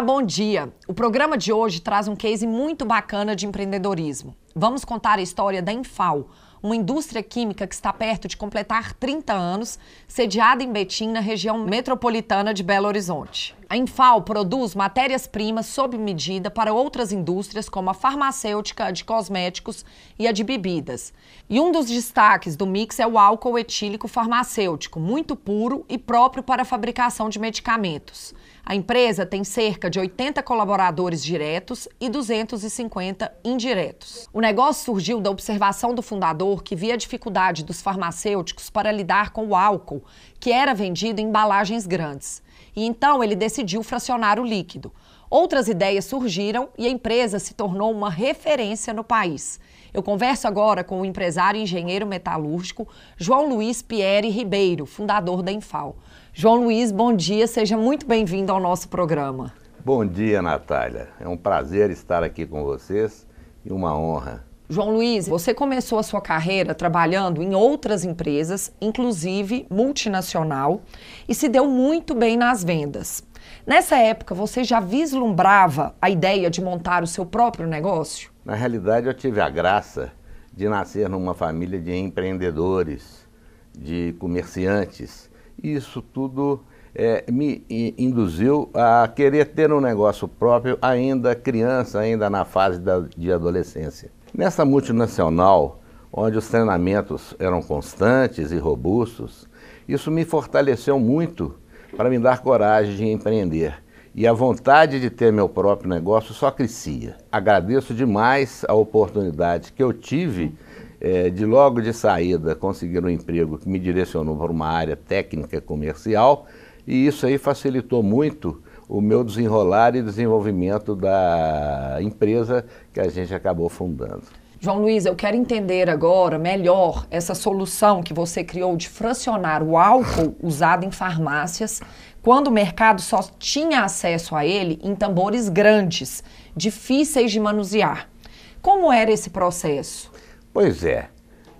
Ah, bom dia. O programa de hoje traz um case muito bacana de empreendedorismo. Vamos contar a história da Infal, uma indústria química que está perto de completar 30 anos, sediada em Betim, na região metropolitana de Belo Horizonte. A Infal produz matérias-primas sob medida para outras indústrias, como a farmacêutica, a de cosméticos e a de bebidas. E um dos destaques do mix é o álcool etílico farmacêutico, muito puro e próprio para a fabricação de medicamentos. A empresa tem cerca de 80 colaboradores diretos e 250 indiretos. O negócio surgiu da observação do fundador que via a dificuldade dos farmacêuticos para lidar com o álcool, que era vendido em embalagens grandes. E então ele decidiu fracionar o líquido. Outras ideias surgiram e a empresa se tornou uma referência no país. Eu converso agora com o empresário e engenheiro metalúrgico João Luiz Pierre Ribeiro, fundador da Infal. João Luiz, bom dia, seja muito bem-vindo ao nosso programa. Bom dia, Natália. É um prazer estar aqui com vocês e uma honra. João Luiz, você começou a sua carreira trabalhando em outras empresas, inclusive multinacional, e se deu muito bem nas vendas. Nessa época, você já vislumbrava a ideia de montar o seu próprio negócio? Na realidade, eu tive a graça de nascer numa família de empreendedores, de comerciantes. Isso tudo é, me induziu a querer ter um negócio próprio, ainda criança, ainda na fase da, de adolescência. Nessa multinacional, onde os treinamentos eram constantes e robustos, isso me fortaleceu muito para me dar coragem de empreender. E a vontade de ter meu próprio negócio só crescia. Agradeço demais a oportunidade que eu tive é, de logo de saída conseguir um emprego que me direcionou para uma área técnica comercial e isso aí facilitou muito o meu desenrolar e desenvolvimento da empresa que a gente acabou fundando. João Luiz, eu quero entender agora melhor essa solução que você criou de fracionar o álcool usado em farmácias quando o mercado só tinha acesso a ele em tambores grandes, difíceis de manusear. Como era esse processo? Pois é.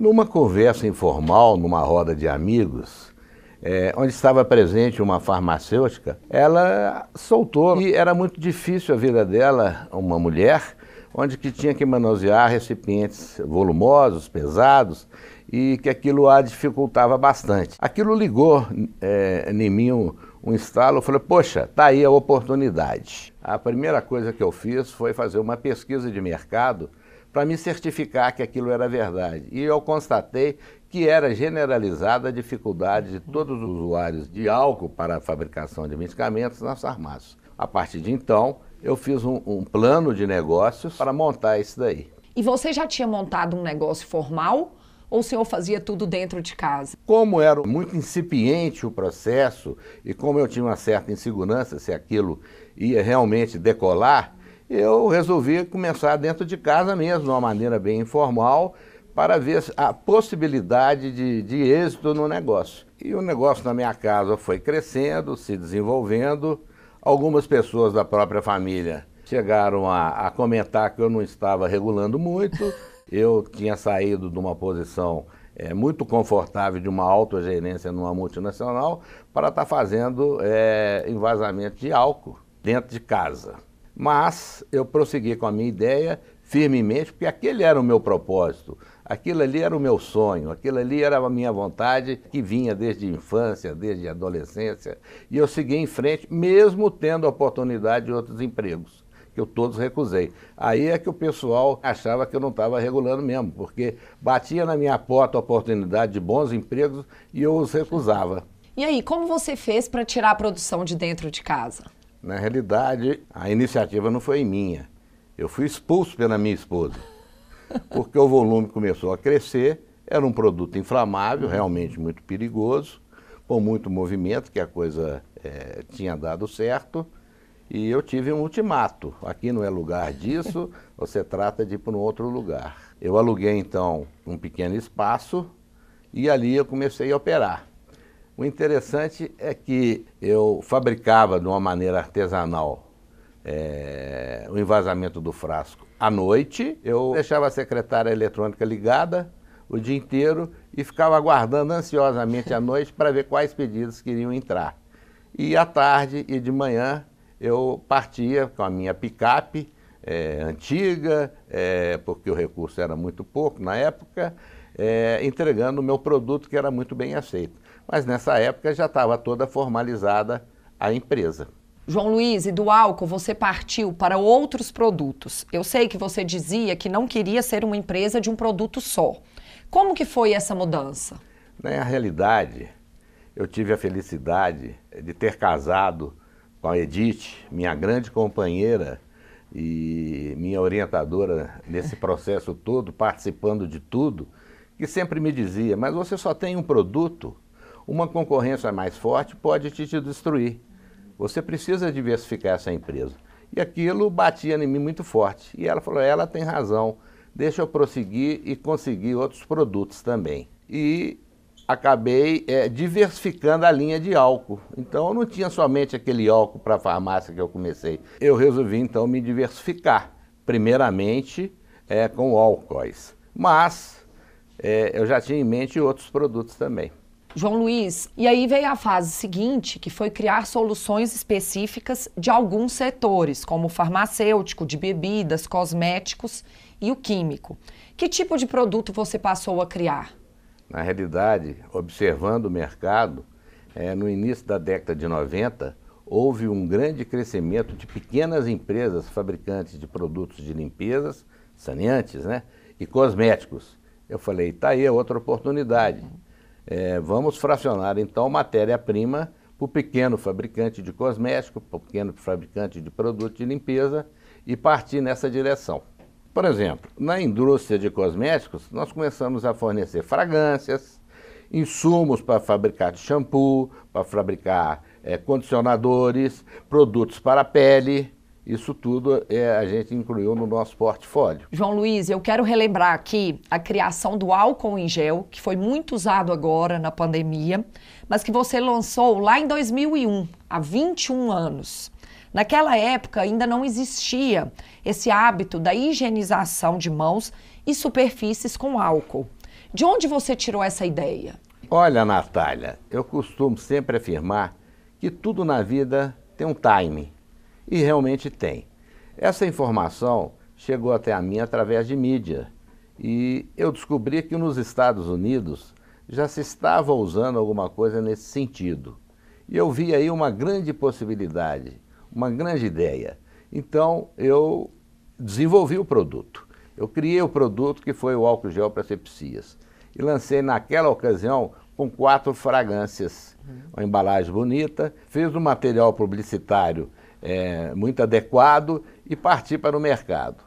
Numa conversa informal, numa roda de amigos, é, onde estava presente uma farmacêutica, ela soltou e era muito difícil a vida dela, uma mulher, onde que tinha que manusear recipientes volumosos, pesados, e que aquilo a dificultava bastante. Aquilo ligou é, em mim um, um instalo, eu falei, poxa, tá aí a oportunidade. A primeira coisa que eu fiz foi fazer uma pesquisa de mercado para me certificar que aquilo era verdade. E eu constatei que era generalizada a dificuldade de todos os usuários de álcool para a fabricação de medicamentos nas farmácias. A partir de então, eu fiz um, um plano de negócios para montar isso daí. E você já tinha montado um negócio formal ou o senhor fazia tudo dentro de casa? Como era muito incipiente o processo e como eu tinha uma certa insegurança se aquilo ia realmente decolar, eu resolvi começar dentro de casa mesmo, de uma maneira bem informal, para ver a possibilidade de, de êxito no negócio. E o negócio na minha casa foi crescendo, se desenvolvendo. Algumas pessoas da própria família chegaram a, a comentar que eu não estava regulando muito. Eu tinha saído de uma posição é, muito confortável de uma autogerência numa multinacional para estar tá fazendo é, envasamento de álcool dentro de casa. Mas eu prossegui com a minha ideia firmemente, porque aquele era o meu propósito, aquilo ali era o meu sonho, aquilo ali era a minha vontade que vinha desde a infância, desde a adolescência, e eu segui em frente, mesmo tendo a oportunidade de outros empregos que eu todos recusei. Aí é que o pessoal achava que eu não estava regulando mesmo, porque batia na minha porta a oportunidade de bons empregos e eu os recusava. E aí, como você fez para tirar a produção de dentro de casa? Na realidade, a iniciativa não foi minha. Eu fui expulso pela minha esposa, porque o volume começou a crescer, era um produto inflamável, uhum. realmente muito perigoso, com muito movimento, que a coisa é, tinha dado certo, e eu tive um ultimato. Aqui não é lugar disso, você trata de ir para um outro lugar. Eu aluguei, então, um pequeno espaço e ali eu comecei a operar. O interessante é que eu fabricava de uma maneira artesanal é, o envasamento do frasco à noite. Eu deixava a secretária eletrônica ligada o dia inteiro e ficava aguardando ansiosamente à noite para ver quais pedidos queriam entrar. E à tarde e de manhã eu partia com a minha picape é, antiga, é, porque o recurso era muito pouco na época, é, entregando o meu produto que era muito bem aceito mas nessa época já estava toda formalizada a empresa. João Luiz, e do álcool você partiu para outros produtos. Eu sei que você dizia que não queria ser uma empresa de um produto só. Como que foi essa mudança? Na realidade, eu tive a felicidade de ter casado com a Edith, minha grande companheira e minha orientadora nesse processo todo, participando de tudo, que sempre me dizia: Mas você só tem um produto? uma concorrência mais forte pode te, destruir. Você precisa diversificar essa empresa. E aquilo batia em mim muito forte. E ela falou: ela tem razão, deixa eu prosseguir e conseguir outros produtos também. E acabei é, diversificando a linha de álcool. Então eu não tinha somente aquele álcool para farmácia que eu comecei. Eu resolvi então me diversificar, primeiramente é, com álcoois. Mas é, eu já tinha em mente outros produtos também. João Luiz. E aí veio a fase seguinte, que foi criar soluções específicas de alguns setores, como farmacêutico, de bebidas, cosméticos e o químico. Que tipo de produto você passou a criar? Na realidade, observando o mercado, é, no início da década de 90, houve um grande crescimento de pequenas empresas fabricantes de produtos de limpezas, saneantes, né? E cosméticos. Eu falei, tá aí é outra oportunidade. Uhum. É, vamos fracionar então matéria-prima para o pequeno fabricante de cosméticos, para o pequeno fabricante de produtos de limpeza e partir nessa direção. Por exemplo, na indústria de cosméticos, nós começamos a fornecer fragrâncias, insumos para fabricar shampoo, para fabricar é, condicionadores, produtos para a pele. Isso tudo é, a gente incluiu no nosso portfólio. João Luiz, eu quero relembrar aqui a criação do álcool em gel, que foi muito usado agora na pandemia, mas que você lançou lá em 2001, há 21 anos. Naquela época ainda não existia esse hábito da higienização de mãos e superfícies com álcool. De onde você tirou essa ideia? Olha, Natália, eu costumo sempre afirmar que tudo na vida tem um time. E realmente tem. Essa informação chegou até a mim através de mídia. E eu descobri que nos Estados Unidos já se estava usando alguma coisa nesse sentido. E eu vi aí uma grande possibilidade, uma grande ideia. Então eu desenvolvi o produto. Eu criei o produto que foi o álcool gel para sepsias. E lancei naquela ocasião com quatro fragrâncias. Uhum. Uma embalagem bonita, fiz um material publicitário é, muito adequado e parti para o mercado.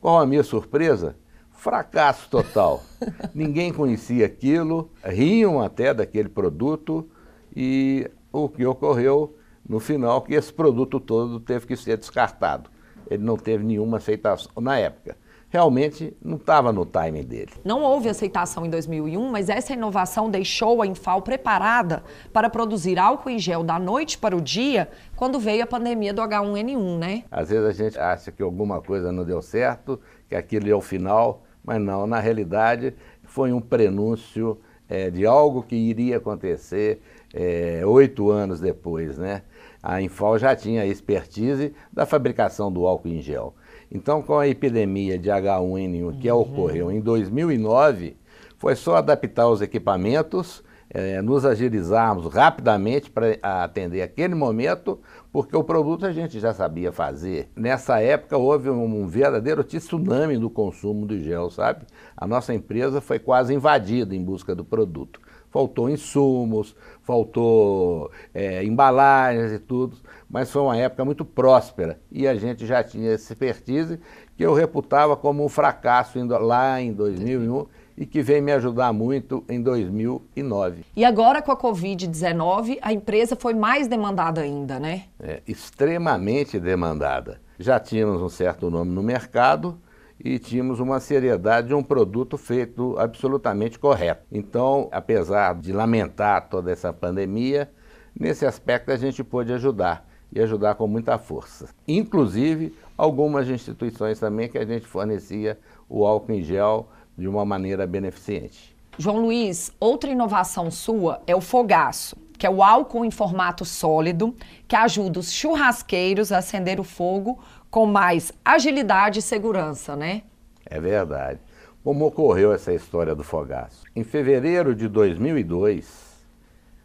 Com a minha surpresa, fracasso total. Ninguém conhecia aquilo, riam até daquele produto e o que ocorreu no final que esse produto todo teve que ser descartado. Ele não teve nenhuma aceitação na época realmente não estava no timing dele. Não houve aceitação em 2001, mas essa inovação deixou a Infal preparada para produzir álcool em gel da noite para o dia, quando veio a pandemia do H1N1, né? Às vezes a gente acha que alguma coisa não deu certo, que aquilo é o final, mas não, na realidade foi um prenúncio é, de algo que iria acontecer é, oito anos depois, né? A Infal já tinha a expertise da fabricação do álcool em gel então, com a epidemia de H1N1 que uhum. ocorreu em 2009, foi só adaptar os equipamentos, eh, nos agilizarmos rapidamente para atender aquele momento, porque o produto a gente já sabia fazer. Nessa época houve um, verdadeiro tsunami no consumo do gel, sabe? A nossa empresa foi quase invadida em busca do produto. Faltou insumos, faltou é, embalagens e tudo, mas foi uma época muito próspera e a gente já tinha essa expertise que eu reputava como um fracasso lá em 2001 e que vem me ajudar muito em 2009. E agora com a Covid-19, a empresa foi mais demandada ainda, né? É, extremamente demandada. Já tínhamos um certo nome no mercado, e tínhamos uma seriedade de um produto feito absolutamente correto. Então, apesar de lamentar toda essa pandemia, nesse aspecto a gente pôde ajudar e ajudar com muita força. Inclusive, algumas instituições também que a gente fornecia o álcool em gel de uma maneira beneficente. João Luiz, outra inovação sua é o fogaço, que é o álcool em formato sólido, que ajuda os churrasqueiros a acender o fogo com mais agilidade e segurança, né? É verdade. Como ocorreu essa história do fogaço? Em fevereiro de 2002,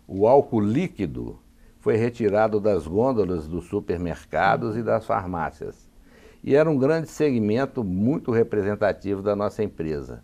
o álcool líquido foi retirado das gôndolas dos supermercados e das farmácias. E era um grande segmento muito representativo da nossa empresa.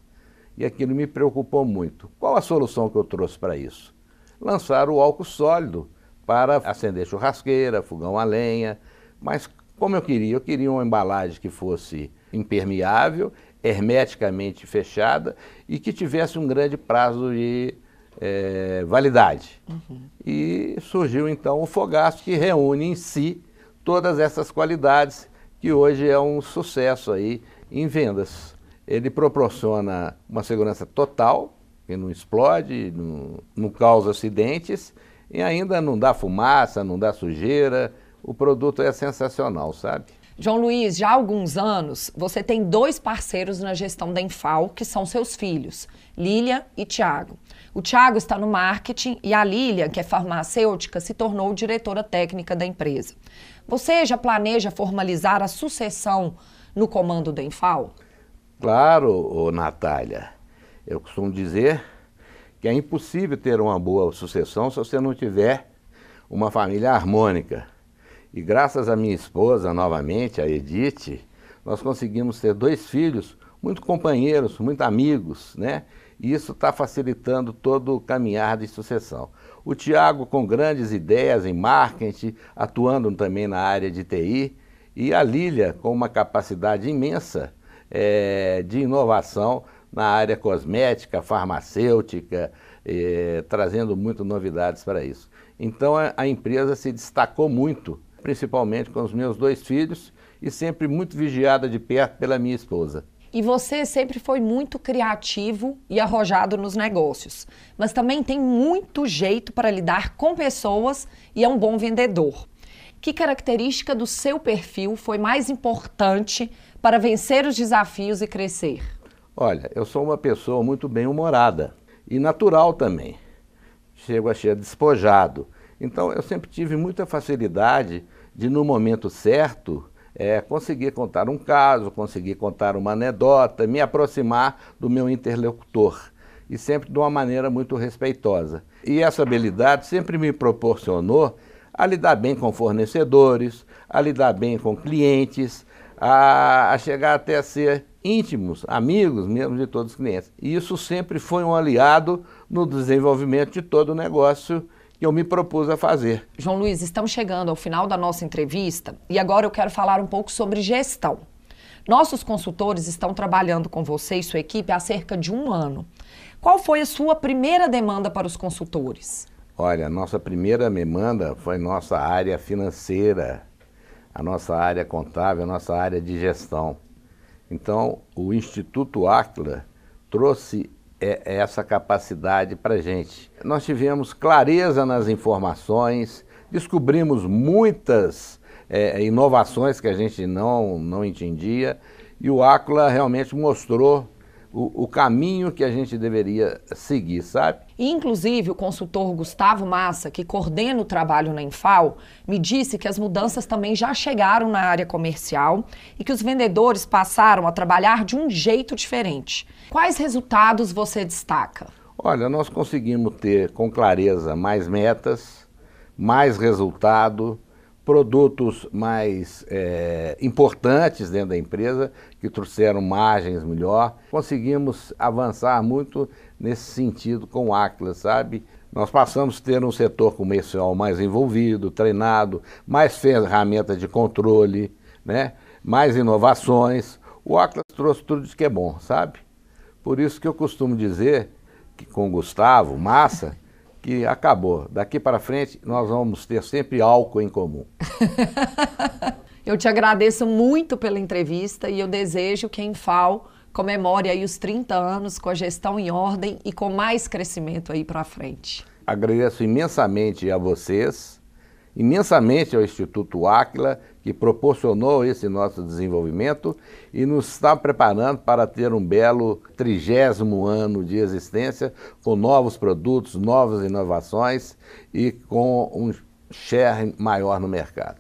E aquilo me preocupou muito. Qual a solução que eu trouxe para isso? Lançar o álcool sólido para acender churrasqueira, fogão a lenha, mas como eu queria? Eu queria uma embalagem que fosse impermeável, hermeticamente fechada e que tivesse um grande prazo de é, validade. Uhum. E surgiu então o Fogaço, que reúne em si todas essas qualidades, que hoje é um sucesso aí em vendas. Ele proporciona uma segurança total, que não explode, não, não causa acidentes e ainda não dá fumaça, não dá sujeira, o produto é sensacional, sabe? João Luiz, já há alguns anos você tem dois parceiros na gestão da Infal, que são seus filhos, Lília e Tiago. O Tiago está no marketing e a Lília, que é farmacêutica, se tornou diretora técnica da empresa. Você já planeja formalizar a sucessão no comando da Infal? Claro, Natália. Eu costumo dizer que é impossível ter uma boa sucessão se você não tiver uma família harmônica. E graças à minha esposa, novamente, a Edith, nós conseguimos ter dois filhos muito companheiros, muito amigos, né? E isso está facilitando todo o caminhar de sucessão. O Tiago com grandes ideias em marketing, atuando também na área de TI, e a Lília com uma capacidade imensa é, de inovação na área cosmética, farmacêutica, é, trazendo muito novidades para isso. Então a, a empresa se destacou muito principalmente com os meus dois filhos e sempre muito vigiada de perto pela minha esposa. E você sempre foi muito criativo e arrojado nos negócios, mas também tem muito jeito para lidar com pessoas e é um bom vendedor. Que característica do seu perfil foi mais importante para vencer os desafios e crescer? Olha, eu sou uma pessoa muito bem-humorada e natural também. Chego a ser despojado. Então, eu sempre tive muita facilidade de no momento certo é, conseguir contar um caso, conseguir contar uma anedota, me aproximar do meu interlocutor e sempre de uma maneira muito respeitosa. E essa habilidade sempre me proporcionou a lidar bem com fornecedores, a lidar bem com clientes, a, a chegar até a ser íntimos, amigos mesmo de todos os clientes. E isso sempre foi um aliado no desenvolvimento de todo o negócio eu me propus a fazer. João Luiz, estamos chegando ao final da nossa entrevista e agora eu quero falar um pouco sobre gestão. Nossos consultores estão trabalhando com você e sua equipe há cerca de um ano. Qual foi a sua primeira demanda para os consultores? Olha, nossa primeira demanda foi nossa área financeira, a nossa área contábil, a nossa área de gestão. Então, o Instituto Acla trouxe é, é essa capacidade para a gente. Nós tivemos clareza nas informações, descobrimos muitas é, inovações que a gente não, não entendia e o Ácula realmente mostrou o, o caminho que a gente deveria seguir, sabe? Inclusive, o consultor Gustavo Massa, que coordena o trabalho na Infal, me disse que as mudanças também já chegaram na área comercial e que os vendedores passaram a trabalhar de um jeito diferente. Quais resultados você destaca? Olha, nós conseguimos ter com clareza mais metas, mais resultado, produtos mais é, importantes dentro da empresa, que trouxeram margens melhor. Conseguimos avançar muito nesse sentido com o Atlas, sabe? Nós passamos a ter um setor comercial mais envolvido, treinado, mais ferramentas de controle, né? mais inovações. O Atlas trouxe tudo isso que é bom, sabe? Por isso que eu costumo dizer que com o Gustavo Massa que acabou. Daqui para frente, nós vamos ter sempre álcool em comum. eu te agradeço muito pela entrevista e eu desejo que a Infal comemore aí os 30 anos com a gestão em ordem e com mais crescimento aí para frente. Agradeço imensamente a vocês imensamente ao Instituto Áquila, que proporcionou esse nosso desenvolvimento e nos está preparando para ter um belo trigésimo ano de existência, com novos produtos, novas inovações e com um share maior no mercado.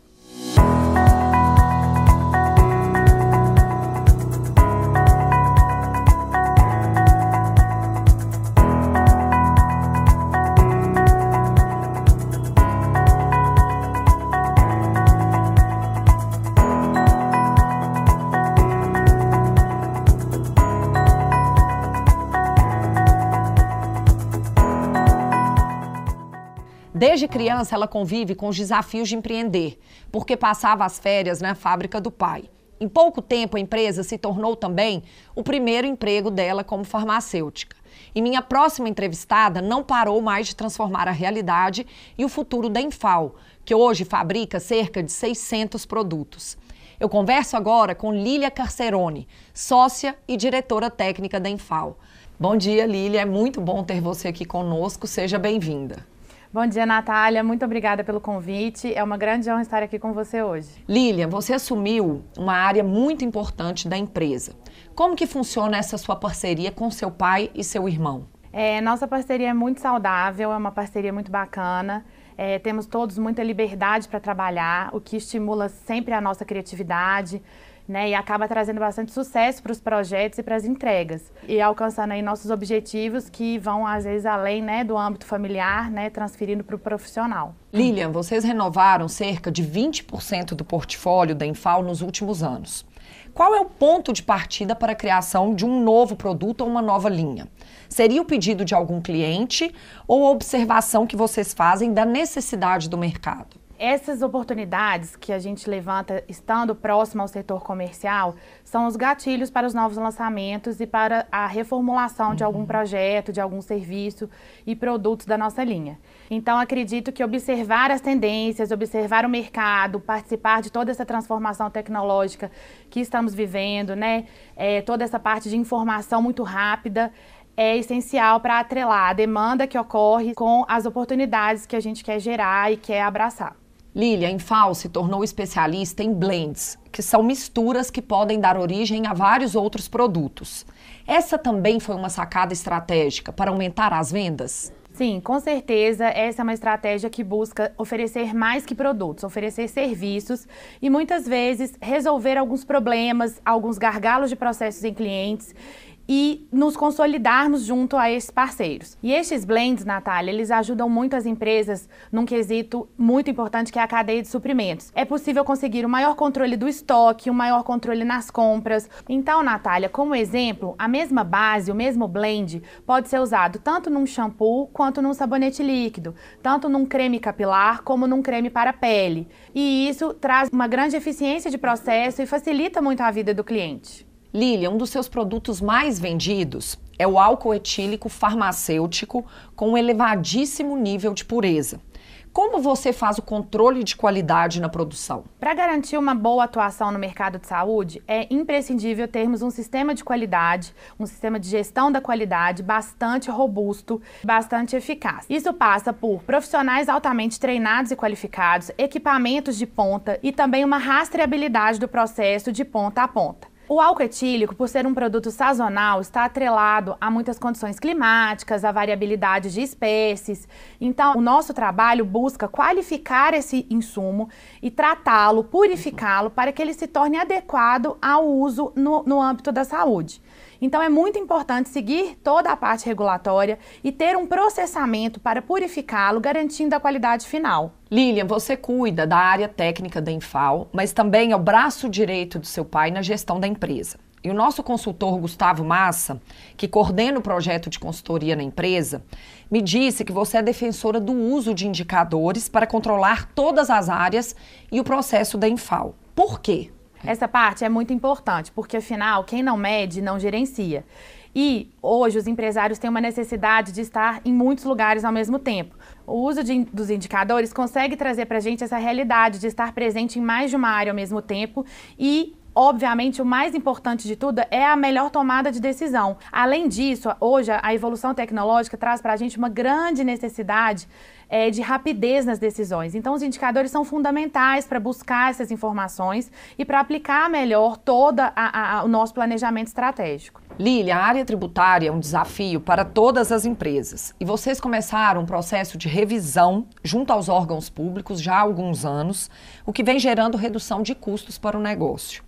Desde criança, ela convive com os desafios de empreender, porque passava as férias na fábrica do pai. Em pouco tempo, a empresa se tornou também o primeiro emprego dela como farmacêutica. E minha próxima entrevistada não parou mais de transformar a realidade e o futuro da Infal, que hoje fabrica cerca de 600 produtos. Eu converso agora com Lília Carcerone, sócia e diretora técnica da Infal. Bom dia, Lília. É muito bom ter você aqui conosco. Seja bem-vinda. Bom dia, Natália. Muito obrigada pelo convite. É uma grande honra estar aqui com você hoje. Lilian, você assumiu uma área muito importante da empresa. Como que funciona essa sua parceria com seu pai e seu irmão? É, nossa parceria é muito saudável, é uma parceria muito bacana. É, temos todos muita liberdade para trabalhar, o que estimula sempre a nossa criatividade né? E acaba trazendo bastante sucesso para os projetos e para as entregas. E alcançando aí nossos objetivos que vão, às vezes, além né, do âmbito familiar, né? Transferindo para o profissional. Lilian, vocês renovaram cerca de 20% do portfólio da Infal nos últimos anos. Qual é o ponto de partida para a criação de um novo produto ou uma nova linha? Seria o pedido de algum cliente ou a observação que vocês fazem da necessidade do mercado? Essas oportunidades que a gente levanta estando próximo ao setor comercial são os gatilhos para os novos lançamentos e para a reformulação de algum uhum. projeto, de algum serviço e produtos da nossa linha. Então, acredito que observar as tendências, observar o mercado, participar de toda essa transformação tecnológica que estamos vivendo, né? É, toda essa parte de informação muito rápida, é essencial para atrelar a demanda que ocorre com as oportunidades que a gente quer gerar e quer abraçar. Lilia, em se tornou especialista em blends, que são misturas que podem dar origem a vários outros produtos. Essa também foi uma sacada estratégica para aumentar as vendas? Sim, com certeza, essa é uma estratégia que busca oferecer mais que produtos, oferecer serviços e muitas vezes resolver alguns problemas, alguns gargalos de processos em clientes e nos consolidarmos junto a esses parceiros. E estes blends, Natália, eles ajudam muito as empresas num quesito muito importante que é a cadeia de suprimentos. É possível conseguir um maior controle do estoque, um maior controle nas compras. Então, Natália, como exemplo, a mesma base, o mesmo blend pode ser usado tanto num shampoo quanto num sabonete líquido, tanto num creme capilar como num creme para pele. E isso traz uma grande eficiência de processo e facilita muito a vida do cliente. Lilian, um dos seus produtos mais vendidos é o álcool etílico farmacêutico com um elevadíssimo nível de pureza. Como você faz o controle de qualidade na produção? Para garantir uma boa atuação no mercado de saúde, é imprescindível termos um sistema de qualidade, um sistema de gestão da qualidade bastante robusto, bastante eficaz. Isso passa por profissionais altamente treinados e qualificados, equipamentos de ponta e também uma rastreabilidade do processo de ponta a ponta. O álcool etílico, por ser um produto sazonal, está atrelado a muitas condições climáticas, a variabilidade de espécies. Então, o nosso trabalho busca qualificar esse insumo e tratá-lo, purificá-lo, para que ele se torne adequado ao uso no, no âmbito da saúde. Então é muito importante seguir toda a parte regulatória e ter um processamento para purificá-lo, garantindo a qualidade final. Lilian, você cuida da área técnica da Infal, mas também é o braço direito do seu pai na gestão da empresa. E o nosso consultor Gustavo Massa, que coordena o projeto de consultoria na empresa, me disse que você é defensora do uso de indicadores para controlar todas as áreas e o processo da Infal. Por quê? Essa parte é muito importante, porque afinal, quem não mede, não gerencia. E hoje os empresários têm uma necessidade de estar em muitos lugares ao mesmo tempo. O uso de, dos indicadores consegue trazer para a gente essa realidade de estar presente em mais de uma área ao mesmo tempo e obviamente, o mais importante de tudo é a melhor tomada de decisão. Além disso, hoje a evolução tecnológica traz para a gente uma grande necessidade é, de rapidez nas decisões. Então, os indicadores são fundamentais para buscar essas informações e para aplicar melhor todo o nosso planejamento estratégico. Lilia, a área tributária é um desafio para todas as empresas e vocês começaram um processo de revisão junto aos órgãos públicos já há alguns anos, o que vem gerando redução de custos para o negócio.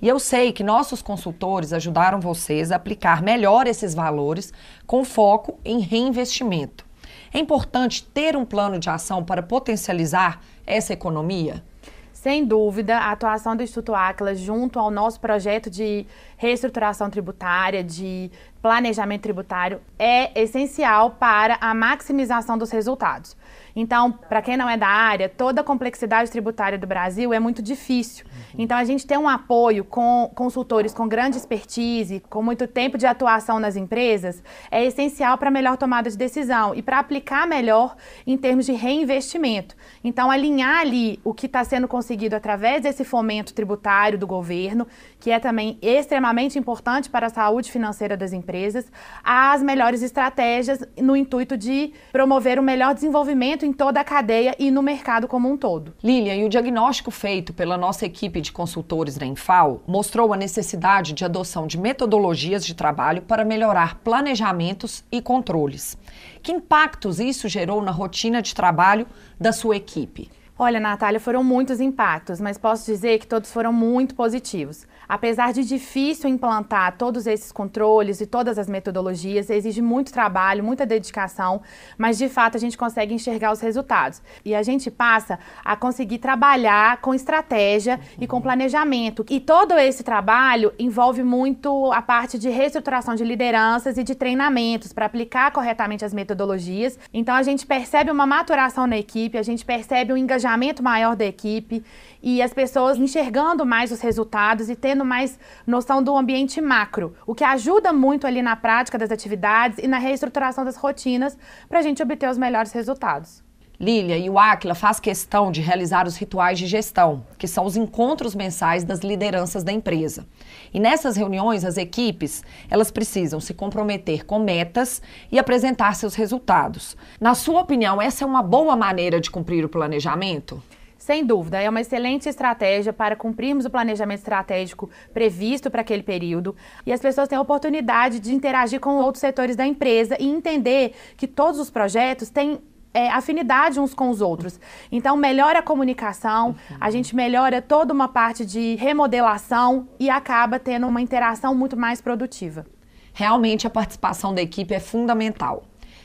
E eu sei que nossos consultores ajudaram vocês a aplicar melhor esses valores com foco em reinvestimento. É importante ter um plano de ação para potencializar essa economia? Sem dúvida, a atuação do Instituto Acla junto ao nosso projeto de reestruturação tributária, de planejamento tributário é essencial para a maximização dos resultados. Então, para quem não é da área, toda a complexidade tributária do Brasil é muito difícil. Uhum. Então, a gente tem um apoio com consultores com grande expertise, com muito tempo de atuação nas empresas, é essencial para melhor tomada de decisão e para aplicar melhor em termos de reinvestimento. Então, alinhar ali o que está sendo conseguido através desse fomento tributário do governo que é também extremamente importante para a saúde financeira das empresas, as melhores estratégias no intuito de promover o melhor desenvolvimento em toda a cadeia e no mercado como um todo. Lilian, e o diagnóstico feito pela nossa equipe de consultores da Infal mostrou a necessidade de adoção de metodologias de trabalho para melhorar planejamentos e controles. Que impactos isso gerou na rotina de trabalho da sua equipe? Olha, Natália, foram muitos impactos, mas posso dizer que todos foram muito positivos. Apesar de difícil implantar todos esses controles e todas as metodologias, exige muito trabalho, muita dedicação, mas de fato a gente consegue enxergar os resultados. E a gente passa a conseguir trabalhar com estratégia e com planejamento. E todo esse trabalho envolve muito a parte de reestruturação de lideranças e de treinamentos para aplicar corretamente as metodologias. Então a gente percebe uma maturação na equipe, a gente percebe um engajamento maior da equipe e as pessoas enxergando mais os resultados e tendo tendo mais noção do ambiente macro, o que ajuda muito ali na prática das atividades e na reestruturação das rotinas para a gente obter os melhores resultados. Lília e o Aquila faz questão de realizar os rituais de gestão, que são os encontros mensais das lideranças da empresa. E nessas reuniões, as equipes, elas precisam se comprometer com metas e apresentar seus resultados. Na sua opinião, essa é uma boa maneira de cumprir o planejamento? Sem dúvida, é uma excelente estratégia para cumprirmos o planejamento estratégico previsto para aquele período e as pessoas têm a oportunidade de interagir com outros setores da empresa e entender que todos os projetos têm é, afinidade uns com os outros. Então, melhora a comunicação, a uhum. gente melhora toda uma parte de remodelação e acaba tendo uma interação muito mais produtiva. Realmente, a participação da equipe é fundamental.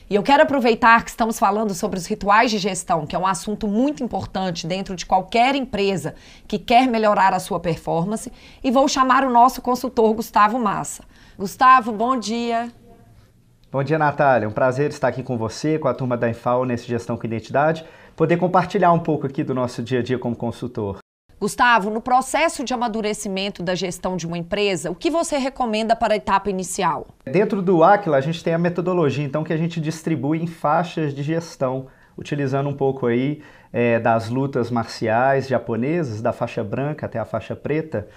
E eu quero aproveitar que estamos falando sobre os rituais de gestão, que é um assunto muito importante dentro de qualquer empresa que quer melhorar a sua performance, e vou chamar o nosso consultor Gustavo Massa. Gustavo, bom dia. Bom dia, Natália. Um prazer estar aqui com você, com a turma da Infal nesse Gestão com Identidade, poder compartilhar um pouco aqui do nosso dia a dia como consultor. Gustavo, no processo de amadurecimento da gestão de uma empresa, o que você recomenda para a etapa inicial? Dentro do Aquila, a gente tem a metodologia, então, que a gente distribui em faixas de gestão, utilizando um pouco aí é, das lutas marciais japonesas, da faixa branca até a faixa preta.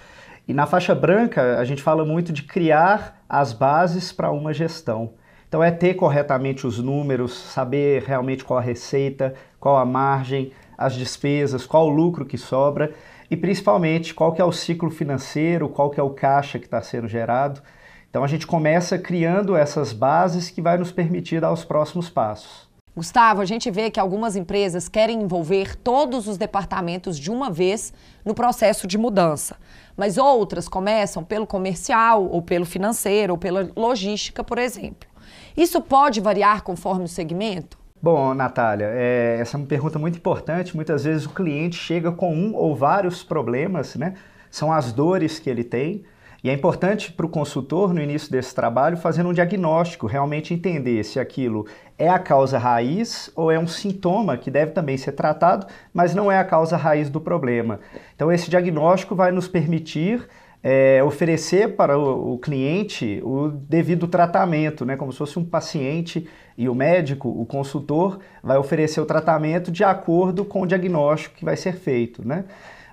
E na faixa branca, a gente fala muito de criar as bases para uma gestão. Então, é ter corretamente os números, saber realmente qual a receita, qual a margem, as despesas, qual o lucro que sobra e principalmente qual que é o ciclo financeiro, qual que é o caixa que está sendo gerado. Então a gente começa criando essas bases que vai nos permitir dar os próximos passos. Gustavo, a gente vê que algumas empresas querem envolver todos os departamentos de uma vez no processo de mudança, mas outras começam pelo comercial, ou pelo financeiro, ou pela logística, por exemplo. Isso pode variar conforme o segmento? Bom, Natália, é, essa é uma pergunta muito importante. Muitas vezes o cliente chega com um ou vários problemas, né? São as dores que ele tem. E é importante para o consultor, no início desse trabalho, fazer um diagnóstico, realmente entender se aquilo é a causa raiz ou é um sintoma que deve também ser tratado, mas não é a causa raiz do problema. Então, esse diagnóstico vai nos permitir é, oferecer para o, o, cliente o devido tratamento, né? como se fosse um paciente e o médico, o consultor, vai oferecer o tratamento de acordo com o diagnóstico que vai ser feito. Né?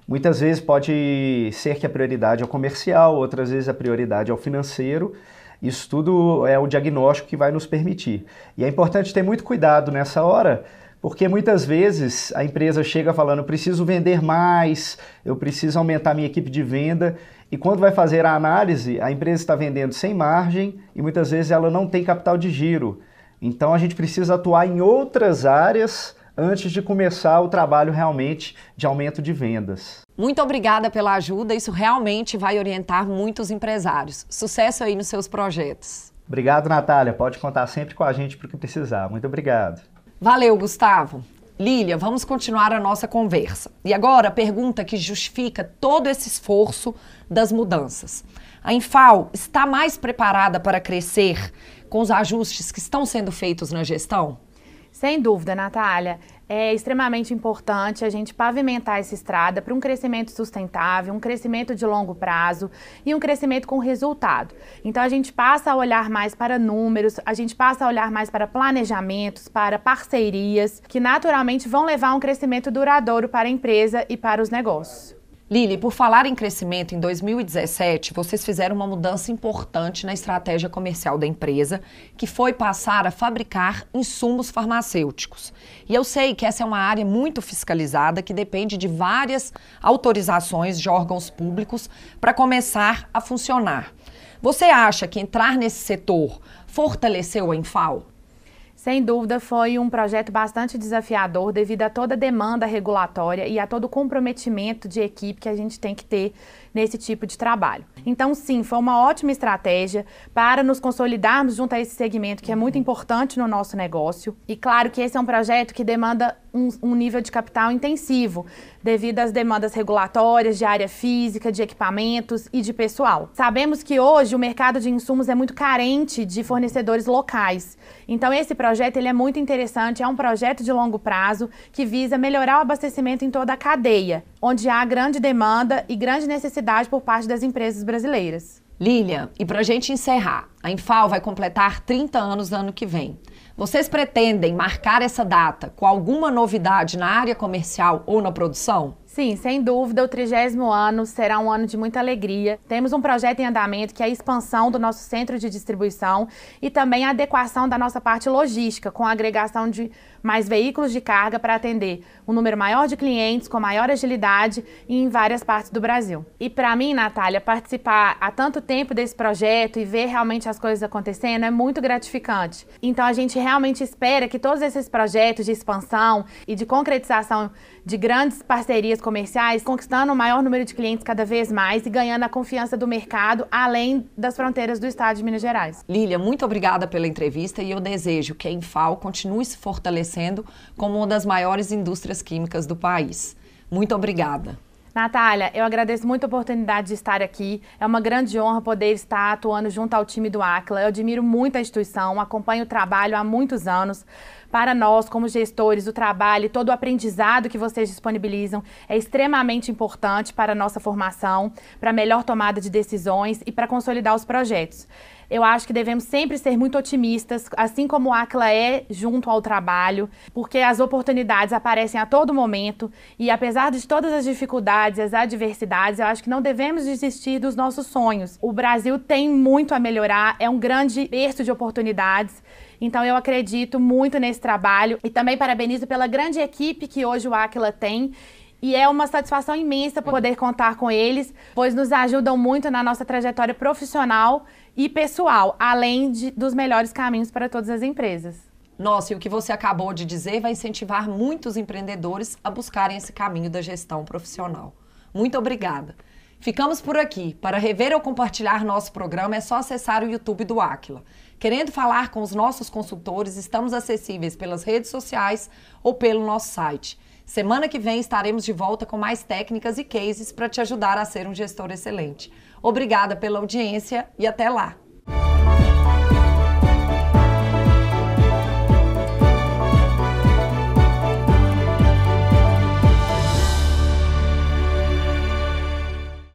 Muitas vezes pode ser que a prioridade é o comercial, outras vezes a prioridade é o financeiro. Isso tudo é o diagnóstico que vai nos permitir. E é importante ter muito cuidado nessa hora, porque muitas vezes a empresa chega falando: preciso vender mais, eu preciso aumentar minha equipe de venda. E quando vai fazer a análise, a empresa está vendendo sem margem e muitas vezes ela não tem capital de giro. Então a gente precisa atuar em outras áreas antes de começar o trabalho realmente de aumento de vendas. Muito obrigada pela ajuda, isso realmente vai orientar muitos empresários. Sucesso aí nos seus projetos. Obrigado, Natália. Pode contar sempre com a gente para o que precisar. Muito obrigado. Valeu, Gustavo. Lília, vamos continuar a nossa conversa. E agora, a pergunta que justifica todo esse esforço das mudanças. A Infal está mais preparada para crescer com os ajustes que estão sendo feitos na gestão? Sem dúvida, Natália é extremamente importante a gente pavimentar essa estrada para um crescimento sustentável, um crescimento de longo prazo e um crescimento com resultado. Então a gente passa a olhar mais para números, a gente passa a olhar mais para planejamentos, para parcerias, que naturalmente vão levar a um crescimento duradouro para a empresa e para os negócios. Lili, por falar em crescimento, em 2017, vocês fizeram uma mudança importante na estratégia comercial da empresa, que foi passar a fabricar insumos farmacêuticos. E eu sei que essa é uma área muito fiscalizada, que depende de várias autorizações de órgãos públicos para começar a funcionar. Você acha que entrar nesse setor fortaleceu a Infal? Sem dúvida, foi um projeto bastante desafiador devido a toda a demanda regulatória e a todo o comprometimento de equipe que a gente tem que ter nesse tipo de trabalho. Então, sim, foi uma ótima estratégia para nos consolidarmos junto a esse segmento que é muito importante no nosso negócio. E claro que esse é um projeto que demanda um, um nível de capital intensivo, devido às demandas regulatórias de área física, de equipamentos e de pessoal. Sabemos que hoje o mercado de insumos é muito carente de fornecedores locais. Então, esse projeto ele é muito interessante, é um projeto de longo prazo que visa melhorar o abastecimento em toda a cadeia, onde há grande demanda e grande necessidade por parte das empresas brasileiras. Lilian, e para a gente encerrar, a Infal vai completar 30 anos no ano que vem. Vocês pretendem marcar essa data com alguma novidade na área comercial ou na produção? Sim, sem dúvida, o trigésimo ano será um ano de muita alegria. Temos um projeto em andamento que é a expansão do nosso centro de distribuição e também a adequação da nossa parte logística, com a agregação de mais veículos de carga para atender um número maior de clientes, com maior agilidade em várias partes do Brasil. E para mim, Natália, participar há tanto tempo desse projeto e ver realmente as coisas acontecendo é muito gratificante. Então a gente realmente espera que todos esses projetos de expansão e de concretização de grandes parcerias comerciais, conquistando um maior número de clientes cada vez mais e ganhando a confiança do mercado, além das fronteiras do estado de Minas Gerais. Lília, muito obrigada pela entrevista e eu desejo que a Infal continue se fortalecendo crescendo como uma das maiores indústrias químicas do país. Muito obrigada. Natália, eu agradeço muito a oportunidade de estar aqui. É uma grande honra poder estar atuando junto ao time do ACLA. Eu admiro muito a instituição, acompanho o trabalho há muitos anos. Para nós, como gestores, o trabalho e todo o aprendizado que vocês disponibilizam é extremamente importante para a nossa formação, para a melhor tomada de decisões e para consolidar os projetos. Eu acho que devemos sempre ser muito otimistas, assim como a ACLA é junto ao trabalho, porque as oportunidades aparecem a todo momento e apesar de todas as dificuldades, as adversidades, eu acho que não devemos desistir dos nossos sonhos. O Brasil tem muito a melhorar, é um grande berço de oportunidades. Então eu acredito muito nesse trabalho e também parabenizo pela grande equipe que hoje o Aquila tem e é uma satisfação imensa poder contar com eles, pois nos ajudam muito na nossa trajetória profissional e pessoal, além de, dos melhores caminhos para todas as empresas. Nossa, e o que você acabou de dizer vai incentivar muitos empreendedores a buscarem esse caminho da gestão profissional. Muito obrigada. Ficamos por aqui. Para rever ou compartilhar nosso programa é só acessar o YouTube do Aquila. Querendo falar com os nossos consultores, estamos acessíveis pelas redes sociais ou pelo nosso site Semana que vem estaremos de volta com mais técnicas e cases para te ajudar a ser um gestor excelente. Obrigada pela audiência e até lá!